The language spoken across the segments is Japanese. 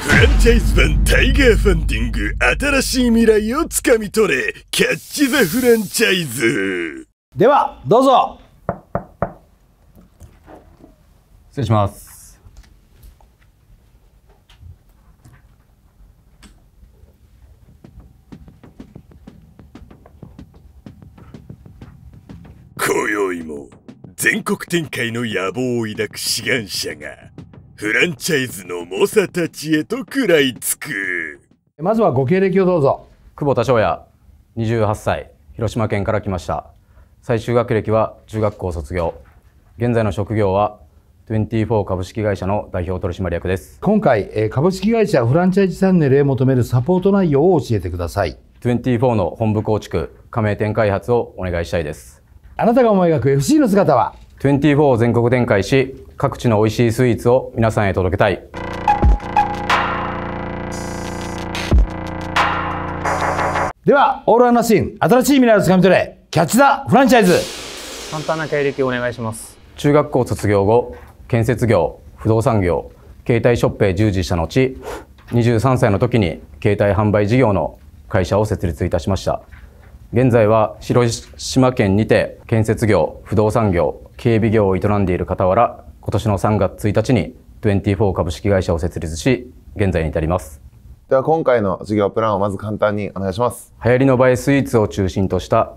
フランチャイズ版タイガーファンディング新しい未来をつかみ取れキャッチ・ザ・フランチャイズではどうぞ失礼します今宵も全国展開の野望を抱く志願者がフランチャイズの猛者たちへと食らいつくまずはご経歴をどうぞ久保田翔也28歳広島県から来ました最終学歴は中学校卒業現在の職業は24株式会社の代表取締役です今回株式会社フランチャイズチャンネルへ求めるサポート内容を教えてください24の本部構築加盟店開発をお願いしたいですあなたが思い描く FC の姿は24を全国展開し各地の美味しいスイーツを皆さんへ届けたいではオールアンナシン新しい未来をつかみ取れキャッチ・ザ・フランチャイズ簡単な経歴をお願いします中学校卒業後建設業不動産業携帯ショップへ従事した後23歳の時に携帯販売事業の会社を設立いたしました現在は広島県にて建設業不動産業警備業を営んでいる傍ら、今年の3月1日に24株式会社を設立し、現在に至ります。では今回の事業プランをまず簡単にお願いします。流行りの映えスイーツを中心とした、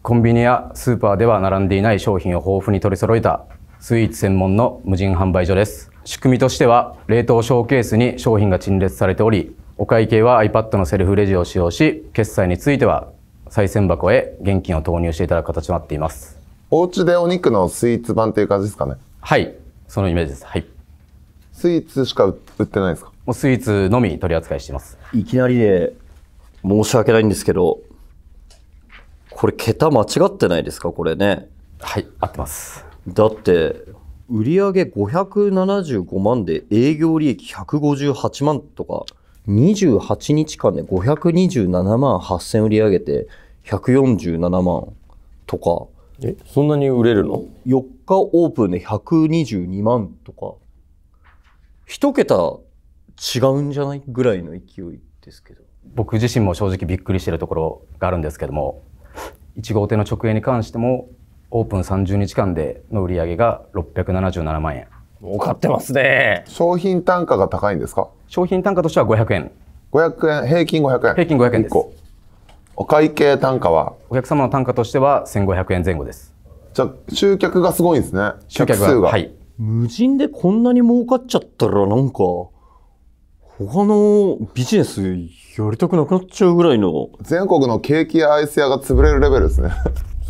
コンビニやスーパーでは並んでいない商品を豊富に取り揃えたスイーツ専門の無人販売所です。仕組みとしては、冷凍ショーケースに商品が陳列されており、お会計は iPad のセルフレジを使用し、決済については、再銭箱へ現金を投入していただく形となっています。お家でお肉のスイーツ版っていう感じですかねはいそのイメージですはいスイーツしか売ってないですかもうスイーツのみ取り扱いしてますいきなりで申し訳ないんですけどこれ桁間違ってないですかこれねはい合ってますだって売上575万で営業利益158万とか28日間で527万8000売り上げて147万とかえそんなに売れるの ?4 日オープンで122万とか一桁違うんじゃないぐらいの勢いですけど僕自身も正直びっくりしてるところがあるんですけども1号店の直営に関してもオープン30日間での売り上げが677万円儲かってますね商品単価が高いんですか商品単価としては500円500円平均500円平均500円ですお会計単価はお客様の単価としては1500円前後ですじゃあ集客がすごいんですね集客数がはい無人でこんなに儲かっちゃったらなんか他のビジネスやりたくなくなっちゃうぐらいの全国のケーキやアイス屋が潰れるレベルですね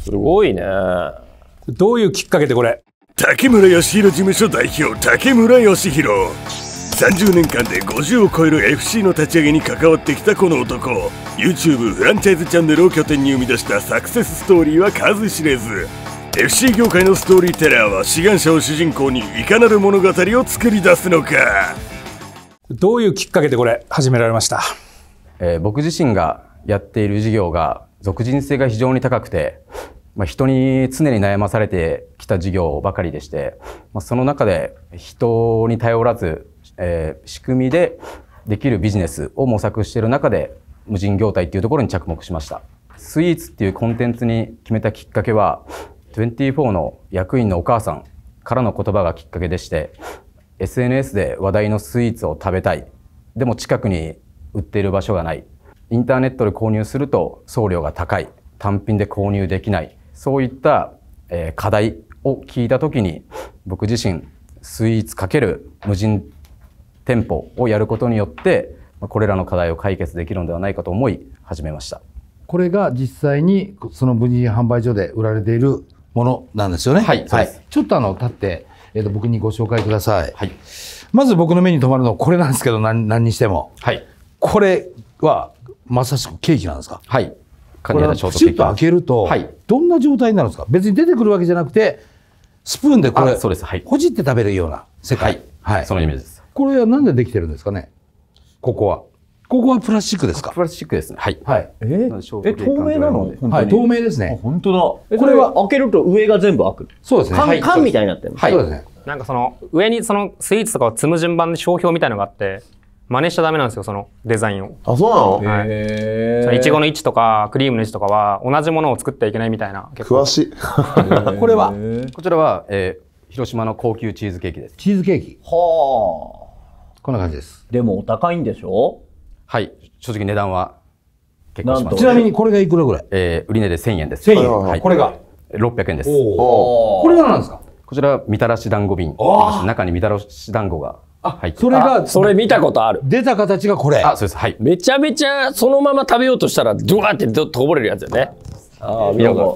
すごいねどういうきっかけでこれ竹村義弘事務所代表竹村義弘30年間で50を超える FC の立ち上げに関わってきたこの男 YouTube フランチャイズチャンネルを拠点に生み出したサクセスストーリーは数知れず FC 業界のストーリーテラーは志願者を主人公にいかなる物語を作り出すのかどういうきっかけでこれ始められました、えー、僕自身がやっている事業が俗人性が非常に高くて、まあ、人に常に悩まされてきた事業ばかりでして、まあ、その中で人に頼らずえー、仕組みでできるビジネスを模索している中で無人業態っていうところに着目しましたスイーツっていうコンテンツに決めたきっかけは24の役員のお母さんからの言葉がきっかけでして SNS で話題のスイーツを食べたいでも近くに売っている場所がないインターネットで購入すると送料が高い単品で購入できないそういった、え課題を聞いた時に僕自身スイーツ×無人店舗をやることによってこれらの課題を解決できるのではないかと思い始めましたこれが実際にその無人販売所で売られているものなんですよねはい、はい、ちょっとあの立って、えーと、僕にご紹介ください、はい、まず僕の目に留まるのはこれなんですけど何何にしても、はい、これはまさしくケーキなんですかはいこれはプチッと開けると、どんな状態になるんですか別に出てくるわけじゃなくてスプーンでこれそうです、ほじって食べるような世界、はい、はい、そのイメージですこれは何でできてるんですかねここは。ここはプラスチックですかプラスチックですね。はい。はい。えー、え透明なのはい、透明ですね。本当だ。これは開けると上が全部開く。そうですね。缶、缶みたいになってるはい。そうですね。なんかその、上にそのスイーツとかを積む順番で商標みたいのがあって、真似しちゃダメなんですよ、そのデザインを。あ、そうなのはい。そのいちごの位置とか、クリームの位置とかは、同じものを作ってはいけないみたいな。詳しい。これはこちらは、えー、広島の高級チーズケーキです。チーズケーキはあ。こんな感じです。でもお高いんでしょはい。正直値段は結構しまちなみにこれがいくらぐらいえー、売値で1000円です。1000円、はい、これが ?600 円です。おお。これは何ですかこちら、みたらし団子瓶。中にみたらし団子があ、ってそれが、それ見たことある。出た形がこれ。あ、そうです。はい。めちゃめちゃ、そのまま食べようとしたら、ドワーってこぼれるやつだよね。ああ、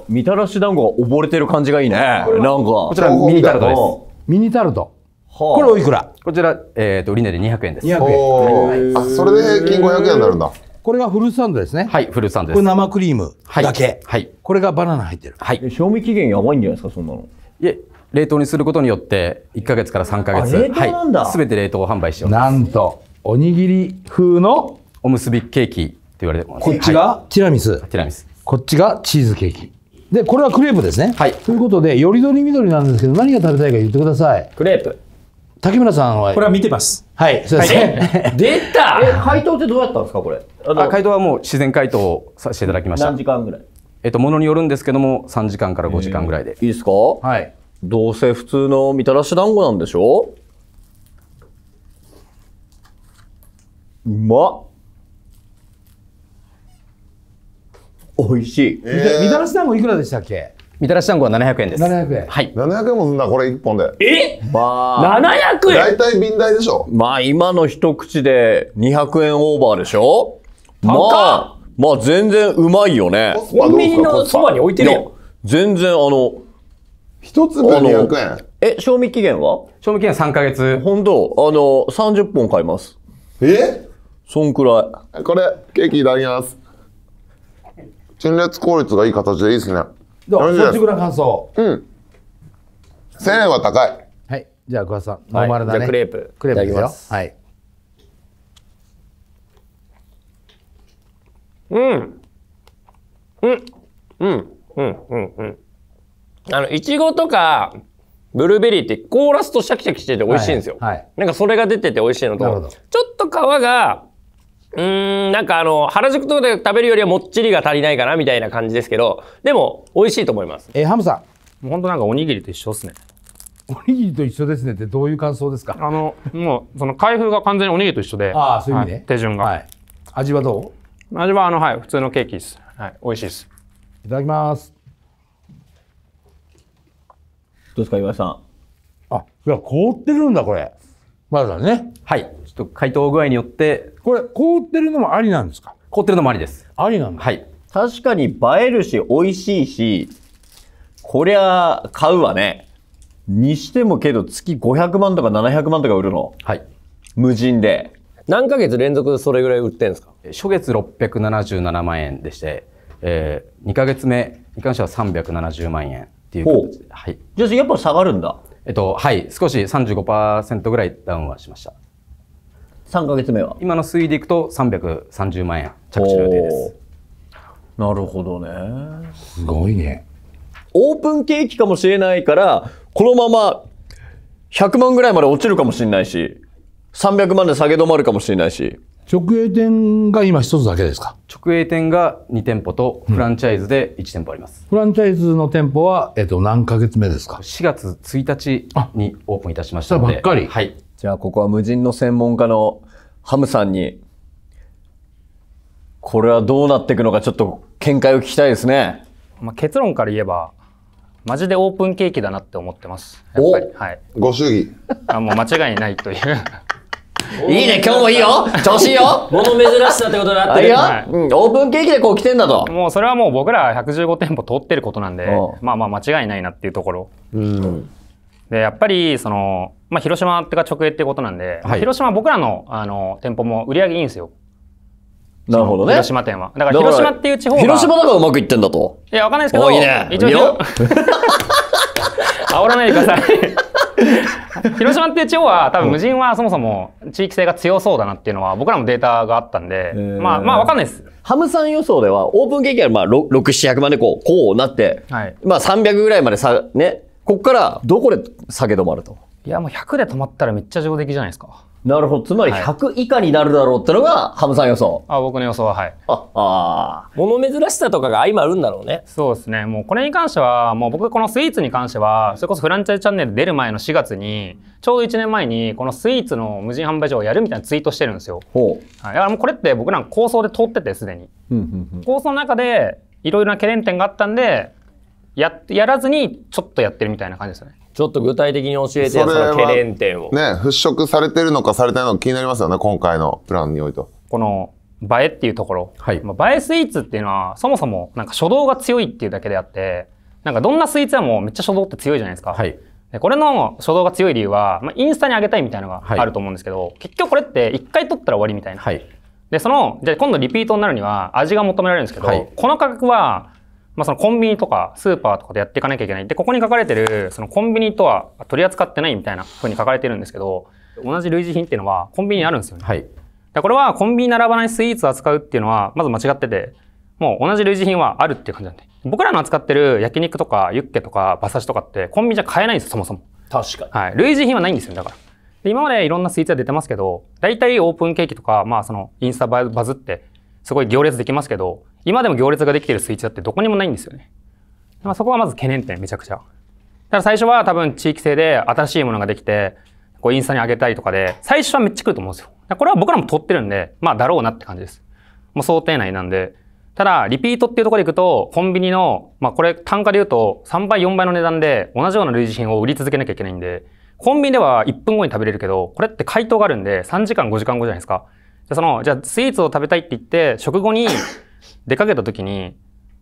みたらし団子が溺れてる感じがいいね。なんか。こちら、ミニタルトです。ミニタルト。これおいくらこちら、えーと、売値で200円です。2 0円、はい。あ、それで平均500円になるんだ。これがフルーツサンドですね。はい、フルーツサンドです。これ生クリームだけ。はい。これがバナナ入ってる。はい。賞味期限やばいんじゃないですか、そんなの。いえ、冷凍にすることによって、1か月から3か月。冷凍なんだ。す、べ、て冷凍販売しております。なんと、おにぎり風のおむすびケーキって言われてます。こっちが、ティラミス。ティラミス。こっちがチーズケーキ。で、これはクレープですね。はい。ということで、よりどりみどりなんですけど、何が食べたいか言ってください。クレープ。竹村さんはこれは見てます。はい、すみません。出た。え、回答ってどうやったんですかこれ。あ、回答はもう自然回答をさせていただきました。何時間ぐらい。えっとものによるんですけども、3時間から5時間ぐらいで。いいですか。はい。どうせ普通のみたらし団子なんでしょ。うまっ。美味しい。みたらし団子いくらでしたっけ？みたらし団子は700円です。700円。はい。700円もすんな、これ1本で。えまあ、700円大体瓶代でしょ。まあ、今の一口で200円オーバーでしょまあ、まあ全然うまいよね。コンビニのそばに置いてるよ。全然あの、一つ分200円。え、賞味期限は賞味期限3ヶ月。本当あの、30本買います。えそんくらい。これ、ケーキいただきます。陳列効率がいい形でいいですね。どう率直な感想。うん。1000円は高い。はい。じゃあ、桑田さん、ノーマルだね。はい、クレープ。クレープですよ。はい。うん。うん。うん。うん。うん。うん。あの、いちごとか、ブルーベリーって凍らすとシャキシャキしてて美味しいんですよ。はいはい、なんかそれが出てて美味しいのと、ちょっと皮がうん、なんかあの、原宿とかで食べるよりはもっちりが足りないかなみたいな感じですけど、でも、美味しいと思います。えー、ハムさん。もうほんとなんかおにぎりと一緒ですね。おにぎりと一緒ですねってどういう感想ですかあの、もう、その開封が完全におにぎりと一緒で。ああ、そういう意味ね、はい、手順が。はい。味はどう味はあの、はい、普通のケーキです。はい、美味しいです。いただきます。どうですか、岩井さん。あ、いや、凍ってるんだ、これ。まだね。はい。と解具合によって。これ、凍ってるのもありなんですか凍ってるのもありです。ありなんかはい。確かに映えるし、美味しいし、こりゃ、買うわね。にしてもけど、月500万とか700万とか売るの。はい。無人で。何ヶ月連続でそれぐらい売ってんですか初月677万円でして、えー、2ヶ月目に関しては370万円っていう形で。はい。じゃあやっぱ下がるんだ。えっと、はい。少し35%ぐらいダウンはしました。3か月目は今の推移でいくと330万円着手予定ですなるほどねすごいねオープンケーキかもしれないからこのまま100万ぐらいまで落ちるかもしれないし300万で下げ止まるかもしれないし直営店が今一つだけですか直営店が2店舗とフランチャイズで1店舗あります、うん、フランチャイズの店舗は、えっと、何ヶ月目ですか4月1日にオープンいたしましたのでばっかりはいじゃあ、ここは無人の専門家のハムさんに、これはどうなっていくのかちょっと見解を聞きたいですね。まあ、結論から言えば、マジでオープンケーキだなって思ってます。やっぱり。はい。ご主義。あ、もう間違いないという。いいね、今日もいいよ調子いいよ物珍しさってことになってるよ、はいうん、オープンケーキでこう来てんだと。もうそれはもう僕ら115店舗通ってることなんで、まあまあ間違いないなっていうところ。うんで、やっぱり、その、まあ、広島ってか直営ってことなんで、はい、広島僕らの、あの、店舗も売り上げいいんですよ。なるほどね。広島店は。だから広島っていう地方が。広島だからうまくいってんだと。いや、わかんないですけど。いいね。一応。煽らないでください 広島っていう地方は多分無人はそもそも地域性が強そうだなっていうのは僕らもデータがあったんで、まあまあわかんないです。ハムさん予想ではオープン経験はまあ6、700万でこう、こうなって、はい、まあ300ぐらいまでさ、ね、ここからどこで下げ止まるといや、もう100で止まったらめっちゃ上出来じゃないですか。なるほど。つまり100以下になるだろうってのが、ハムさん予想。あ、僕の予想ははい。あ、あ物珍しさとかが相まるんだろうね。そうですね。もうこれに関しては、もう僕このスイーツに関しては、それこそフランチャイズチャンネル出る前の4月に、ちょうど1年前にこのスイーツの無人販売所をやるみたいなツイートしてるんですよ。ほう、はい。だからもうこれって僕らの構想で通ってて、すでに。うん。構想の中で、いろいろな懸念点があったんで、や、やらずにちょっとやってるみたいな感じですよね。ちょっと具体的に教えてその懸念点を。ね、払拭されてるのかされてないのか気になりますよね、今回のプランにおいてこの、映えっていうところ。はい、まあ、映えスイーツっていうのは、そもそもなんか初動が強いっていうだけであって、なんかどんなスイーツはもうめっちゃ初動って強いじゃないですか。はい、でこれの初動が強い理由は、まあ、インスタに上げたいみたいなのがあると思うんですけど、はい、結局これって1回取ったら終わりみたいな。で、その、じゃあ今度リピートになるには味が求められるんですけど、この価格は、まあ、そのコンビニとかスーパーとかでやっていかなきゃいけない。で、ここに書かれてる、そのコンビニとは取り扱ってないみたいなふうに書かれてるんですけど、同じ類似品っていうのはコンビニにあるんですよね。はい。これはコンビニ並ばないスイーツを扱うっていうのは、まず間違ってて、もう同じ類似品はあるっていう感じなんで。僕らの扱ってる焼肉とかユッケとか馬刺しとかってコンビニじゃ買えないんですよ、そもそも。確かに。はい。類似品はないんですよ、だから。で今までいろんなスイーツは出てますけど、大体オープンケーキとか、まあそのインスタバズってすごい行列できますけど、今でも行列ができているスイーツだってどこにもないんですよね。まあ、そこはまず懸念点、めちゃくちゃ。だから最初は多分地域性で新しいものができて、こうインスタに上げたりとかで、最初はめっちゃ来ると思うんですよ。これは僕らも撮ってるんで、まあだろうなって感じです。もう想定内なんで。ただ、リピートっていうところでいくと、コンビニの、まあこれ単価で言うと3倍、4倍の値段で同じような類似品を売り続けなきゃいけないんで、コンビニでは1分後に食べれるけど、これって回答があるんで3時間、5時間後じゃないですか。じゃその、じゃあスイーツを食べたいって言って、食後に出かけた時に、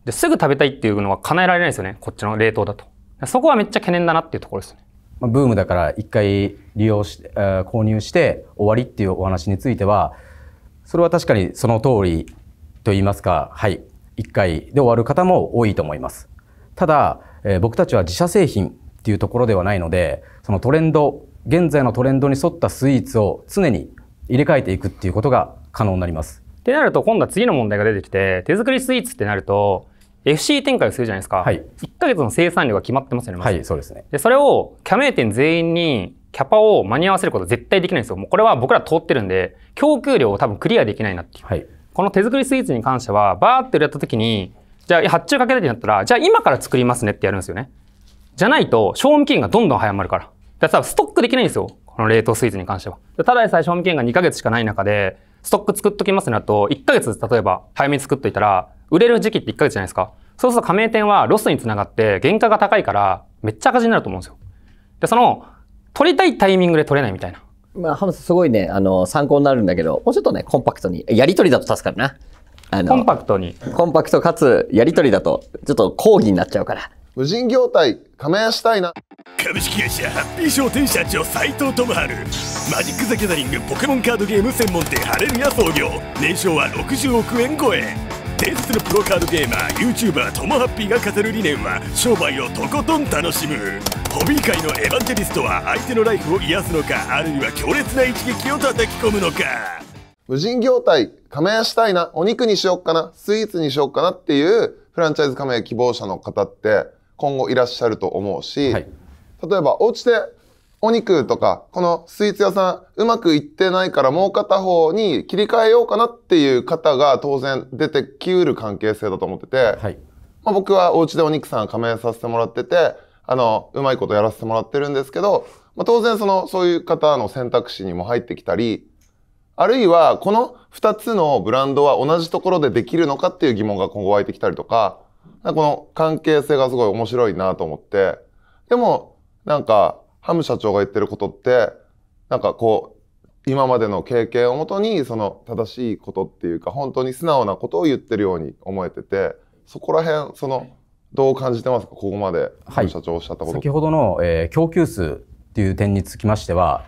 ですぐ食べたいっていうのは叶えられないですよね。こっちの冷凍だと。そこはめっちゃ懸念だなっていうところですね。まブームだから一回利用し、え購入して終わりっていうお話については、それは確かにその通りと言いますか、はい。一回で終わる方も多いと思います。ただ、え僕たちは自社製品っていうところではないので、そのトレンド、現在のトレンドに沿ったスイーツを常に入れ替えていくっていうことが可能になります。ってなると今度は次の問題が出てきて手作りスイーツってなると FC 展開をするじゃないですか、はい、1か月の生産量が決まってますよね、ま、はいそうですねでそれをキャメー店全員にキャパを間に合わせること絶対できないんですよもうこれは僕ら通ってるんで供給量を多分クリアできないなっていう、はい、この手作りスイーツに関してはバーって売れた時にじゃあ発注かけたってなったらじゃあ今から作りますねってやるんですよねじゃないと賞味期限がどんどん早まるからだからストックできないんですよこの冷凍スイーツに関してはただでさえ賞味期限が2か月しかない中でストック作っときますねだと、1ヶ月例えば早めに作っといたら、売れる時期って1ヶ月じゃないですか。そうすると加盟店はロスにつながって、原価が高いから、めっちゃ赤字になると思うんですよ。で、その、取りたいタイミングで取れないみたいな。まあ、ハムスすごいね、あの、参考になるんだけど、もうちょっとね、コンパクトに。やりとりだと助かるな。あの、コンパクトに。コンパクトかつ、やりとりだと、ちょっと講義になっちゃうから。無人業態加盟したいな株式会社ハッピー商店社長斉藤智春マジック・ザ・ギャザリングポケモンカードゲーム専門店ハレルヤ創業年商は60億円超え伝説のプロカードゲーマー YouTuber ともハッピーが語る理念は商売をとことん楽しむホビー界のエヴァンジェリストは相手のライフを癒すのかあるいは強烈な一撃を叩き込むのか無人業態加盟したいなお肉にしよっかなスイーツにしよっかなっていうフランチャイズ加盟希望者の方って今後いらっしゃると思うし、はい、例えばお家でお肉とか、このスイーツ屋さん、うまくいってないからもう片方に切り替えようかなっていう方が当然出てきうる関係性だと思ってて、はい、まあ、僕はお家でお肉さん加盟させてもらってて、あの、うまいことやらせてもらってるんですけど、まあ、当然その、そういう方の選択肢にも入ってきたり、あるいはこの2つのブランドは同じところでできるのかっていう疑問が今後湧いてきたりとか、この関係性がすごい面白いなと思って、でも、なんか、ハム社長が言ってることって、なんかこう、今までの経験をもとに、その正しいことっていうか、本当に素直なことを言ってるように思えてて、そこら辺、その、どう感じてますか、ここまで、ハム社長おっしゃったこと、はい、先ほどの、えー、供給数っていう点につきましては、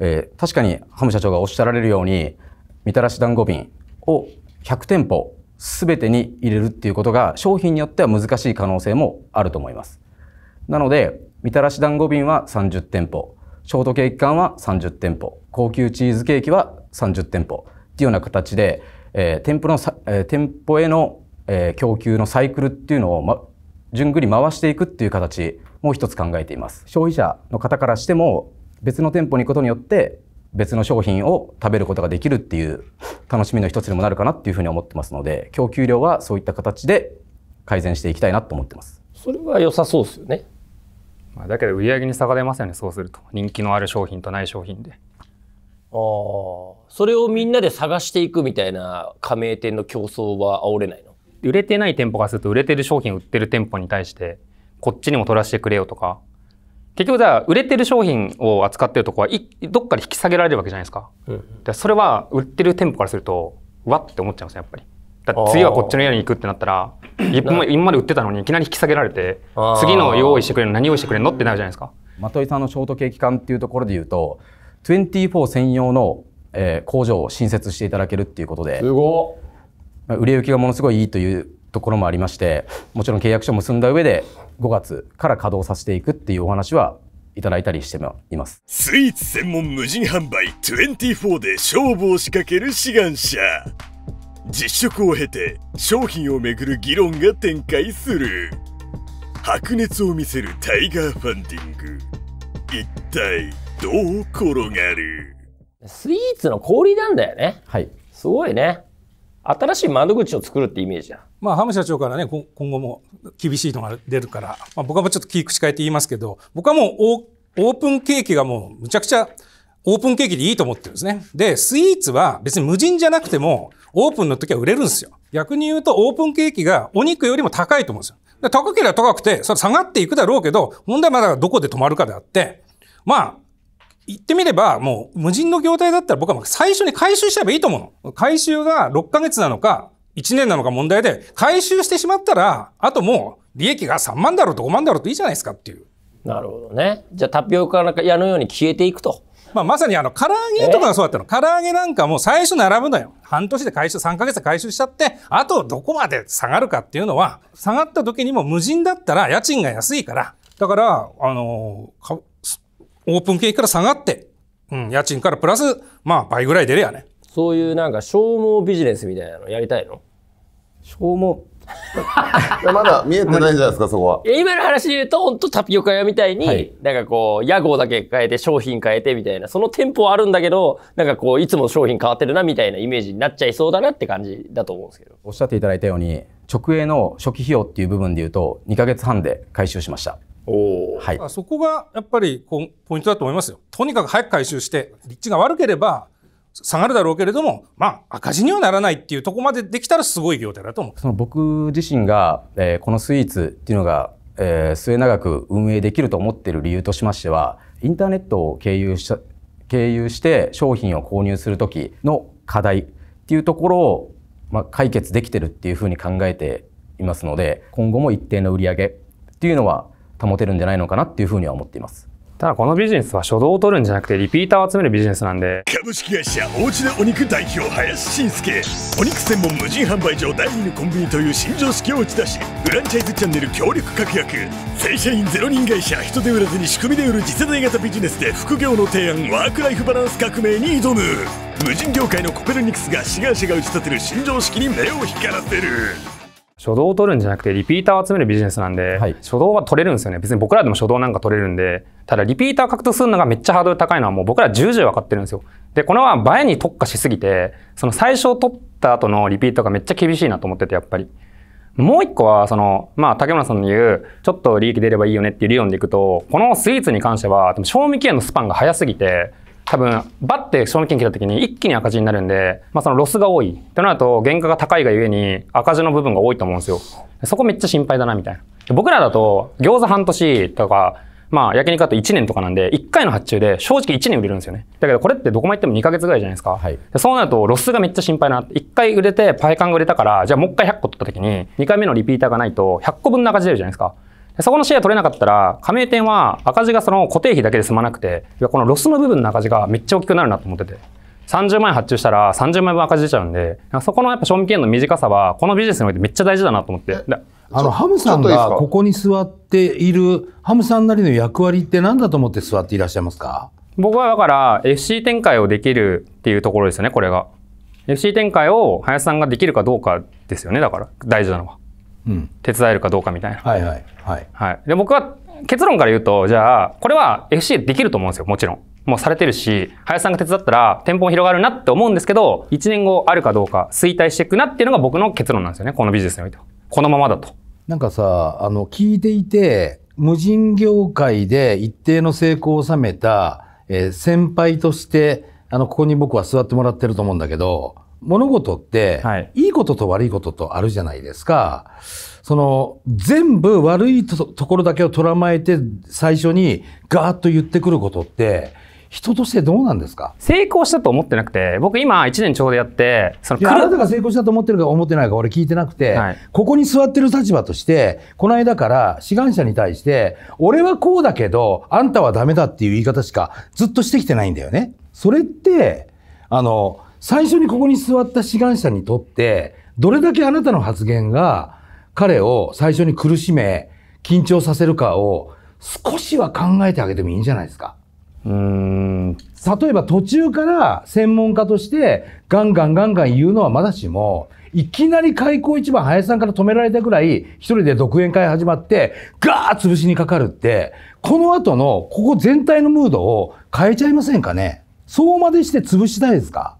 えー、確かにハム社長がおっしゃられるように、みたらし団子瓶を100店舗全てに入れるっていうことが商品によっては難しい可能性もあると思います。なので、みたらし団子瓶は30店舗、ショートケーキ缶は30店舗、高級チーズケーキは30店舗っていうような形で、えー、店舗の、えー、店舗への、えー、供給のサイクルっていうのを、ま、順繰り回していくっていう形もう一つ考えています。消費者の方からしても別の店舗に行くことによって別の商品を食べることができるっていう楽しみの一つにもなるかなっていうふうに思ってますので供給量はそういった形で改善していきたいなと思ってますそれは良さそうですよねまあ、だけど売り上げに差が出ますよねそうすると人気のある商品とない商品でああそれをみんなで探していくみたいな加盟店の競争は煽れないの売れてない店舗がすると売れてる商品売ってる店舗に対してこっちにも取らせてくれよとか結局じゃあ売れてる商品を扱ってるとこはいどっかで引き下げられるわけじゃないですか,、うん、それは売ってる店舗からするとわって思っちゃいますねやっぱりだ次はこっちの家に行くってなったら今まで売ってたのにいきなり引き下げられて次の用意してくれるの何用意してくれるのってなるじゃないですか的井さんのショートケーキ館っていうところで言うと24専用の、え工場を新設していただけるっていうことですご売れ行きがものすごいいいというところもありましてもちろん契約書を結んだ上で5月から稼働させていくっていうお話はいただいたりしていますスイーツ専門無人販売24で勝負を仕掛ける志願者実食を経て商品をめぐる議論が展開する白熱を見せるタイガーファンディング一体どう転がるスイーツの氷なんだよねはいすごいね新しい窓口を作るってイメージん。まあ、ハム社長からね、今後も厳しいのが出るから、まあ、僕はもうちょっと切り口変えて言いますけど、僕はもうオープンケーキがもうむちゃくちゃオープンケーキでいいと思ってるんですね。で、スイーツは別に無人じゃなくても、オープンの時は売れるんですよ。逆に言うと、オープンケーキがお肉よりも高いと思うんですよ。高ければ高くて、それ下がっていくだろうけど、問題はまだどこで止まるかであって、まあ、言ってみれば、もう無人の業態だったら僕は最初に回収しちゃえばいいと思うの。回収が6ヶ月なのか、1年なのか問題で、回収してしまったら、あともう利益が3万だろうと5万だろうといいじゃないですかっていう。なるほどね。じゃあタピオカなんか矢のように消えていくと。まあ、まさにあの、唐揚げとかがそうだったの。唐揚げなんかも最初並ぶのよ。半年で回収、3ヶ月で回収しちゃって、あとどこまで下がるかっていうのは、下がった時にも無人だったら家賃が安いから、だから、あのーオープン経費から下がって、うん、家賃からプラス、まあ倍ぐらい出るやね。そういうなんか消耗ビジネスみたいなのやりたいの消耗まだ見えてないんじゃないですか、そこは。今の話で言うと、本当タピオカ屋みたいに、はい、なんかこう、屋号だけ変えて、商品変えてみたいな、その店舗はあるんだけど、なんかこう、いつも商品変わってるなみたいなイメージになっちゃいそうだなって感じだと思うんですけど。おっしゃっていただいたように、直営の初期費用っていう部分で言うと、2ヶ月半で回収しました。おはい、そこがやっぱりポイントだと思いますよ。とにかく早く回収して、立地が悪ければ下がるだろうけれども、まあ、赤字にはならないっていうとこまでできたらすごい業態だと思う。その僕自身が、えー、このスイーツっていうのが、えー、末永く運営できると思ってる理由としましては、インターネットを経由した経由して商品を購入する時の課題っていうところを、まあ、解決できてるっていうふうに考えていますので、今後も一定の売り上げっていうのは保てるんじゃないのかなっていうふうには思っています。ただこのビジネスは初動を取るんじゃなくてリピーターを集めるビジネスなんで株式会社おうちでお肉代表林信介お肉専門無人販売所第2のコンビニという新常識を打ち出しフランチャイズチャンネル協力確約正社員0人会社人手売らずに仕組みで売る次世代型ビジネスで副業の提案ワークライフバランス革命に挑む無人業界のコペルニクスが志願者が打ち立てる新常識に目を光らせる初動を取るんじゃなくてリピーターを集めるビジネスなんで、はい、初動は取れるんですよね別に僕らでも初動なんか取れるんでただリピーター獲得するのがめっちゃハードル高いのはもう僕ら重々分かってるんですよでこのまま映えに特化しすぎてその最初取った後のリピーターがめっちゃ厳しいなと思っててやっぱりもう一個はそのまあ竹村さんの言うちょっと利益出ればいいよねっていう理論でいくとこのスイーツに関してはでも賞味期限のスパンが早すぎて多分、バッて賞味期限切った時に一気に赤字になるんで、まあそのロスが多い。となると、原価が高いがゆえに赤字の部分が多いと思うんですよ。そこめっちゃ心配だな、みたいな。僕らだと、餃子半年とか、まあ、焼肉だと1年とかなんで、1回の発注で正直1年売れるんですよね。だけどこれってどこまで行っても2ヶ月ぐらいじゃないですか。はい、そうなると、ロスがめっちゃ心配な。1回売れて、パイカンが売れたから、じゃあもう1回100個取った時に、2回目のリピーターがないと、100個分の赤字出るじゃないですか。そこのシェア取れなかったら、加盟店は赤字がその固定費だけで済まなくて、このロスの部分の赤字がめっちゃ大きくなるなと思ってて。30万円発注したら30万円分赤字出ちゃうんで、そこのやっぱ賞味期限の短さは、このビジネスにおいてめっちゃ大事だなと思って。あの、ハムさんがここに座っている、ハムさんなりの役割って何だと思って座っていらっしゃいますか僕はだから FC 展開をできるっていうところですよね、これが。FC 展開を林さんができるかどうかですよね、だから、大事なのは。手伝えるかどうかみたいな。はいはい。はい。はい、で、僕は結論から言うと、じゃあ、これは FC できると思うんですよ、もちろん。もうされてるし、林さんが手伝ったら店舗も広がるなって思うんですけど、1年後あるかどうか衰退していくなっていうのが僕の結論なんですよね、このビジネスにおいては。このままだと。なんかさ、あの、聞いていて、無人業界で一定の成功を収めた、えー、先輩として、あの、ここに僕は座ってもらってると思うんだけど、物事って、はい、いいことと悪いこととあるじゃないですか。その、全部悪いところだけを捉まえて、最初にガーッと言ってくることって、人としてどうなんですか成功したと思ってなくて、僕今1年ちょうどやって、そのあなたが成功したと思ってるか思ってないか俺聞いてなくて、はい、ここに座ってる立場として、この間から志願者に対して、俺はこうだけど、あんたはダメだっていう言い方しかずっとしてきてないんだよね。それって、あの、最初にここに座った志願者にとって、どれだけあなたの発言が彼を最初に苦しめ、緊張させるかを少しは考えてあげてもいいんじゃないですか。うん例えば途中から専門家としてガンガンガンガン言うのはまだしも、いきなり開口一番林さんから止められたぐらい一人で独演会始まってガーッ潰しにかかるって、この後のここ全体のムードを変えちゃいませんかねそうまでして潰したいですか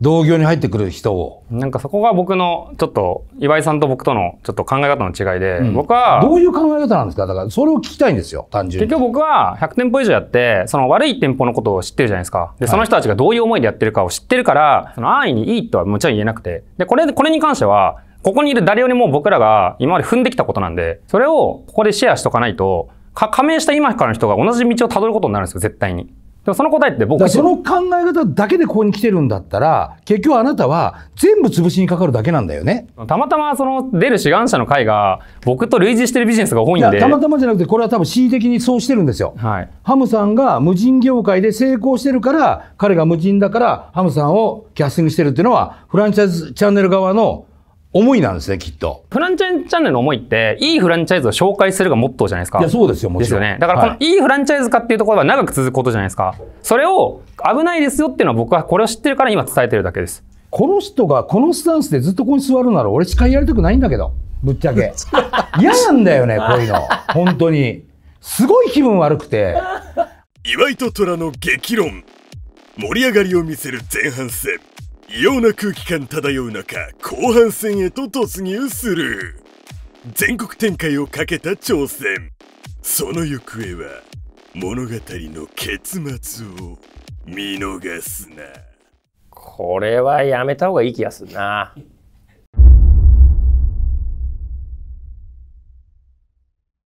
同業に入ってくる人を。なんかそこが僕のちょっと岩井さんと僕とのちょっと考え方の違いで、うん、僕はどういう考え方なんですかだからそれを聞きたいんですよ単純に。結局僕は100店舗以上やってその悪い店舗のことを知ってるじゃないですか。でその人たちがどういう思いでやってるかを知ってるから、はい、その安易にいいとはもちろん言えなくてでこれこれに関してはここにいる誰よりも僕らが今まで踏んできたことなんでそれをここでシェアしとかないと加盟した今からの人が同じ道をたどることになるんですよ絶対に。もその答えって僕その考え方だけでここに来てるんだったら、結局あなたは全部潰しにかかるだけなんだよね。たまたまその出る志願者の会が、僕と類似してるビジネスが多いんで。たまたまじゃなくて、これは多分恣意的にそうしてるんですよ。はい、ハムさんが無人業界で成功してるから、彼が無人だから、ハムさんをキャスティングしてるっていうのは、フランチャイズチャンネル側の思いなんですね、きっと。フランチャイズチャンネルの思いって、いいフランチャイズを紹介するがモットーじゃないですか。いや、そうですよ、もちろん。ですよね。だから、この、はい、いいフランチャイズ化っていうところは長く続くことじゃないですか。それを、危ないですよっていうのは僕はこれを知ってるから今伝えてるだけです。この人がこのスタンスでずっとここに座るなら、俺司会やりたくないんだけど。ぶっちゃけ。嫌なんだよね、こういうの。本当に。すごい気分悪くて。岩井と虎の激論。盛り上がりを見せる前半戦。異様な空気感漂う中後半戦へと突入する全国展開をかけた挑戦その行方は物語の結末を見逃すなこれはやめた方がいい気がするな